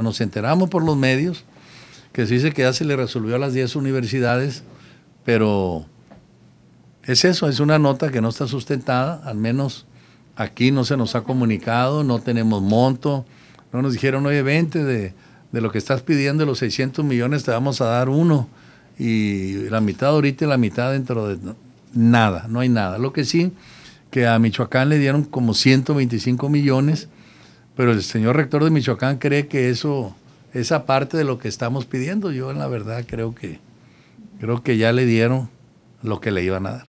Nos enteramos por los medios que se dice que ya se le resolvió a las 10 universidades, pero es eso, es una nota que no está sustentada, al menos aquí no se nos ha comunicado, no tenemos monto, no nos dijeron, oye, 20 de, lo que estás pidiendo, los 600 millones te vamos a dar uno, y la mitad ahorita y la mitad dentro de nada, no hay nada. Lo que sí, que a Michoacán le dieron como 125 millones pero el señor rector de Michoacán cree que eso, esa parte de lo que estamos pidiendo, yo en la verdad creo que, creo que ya le dieron lo que le iban a dar.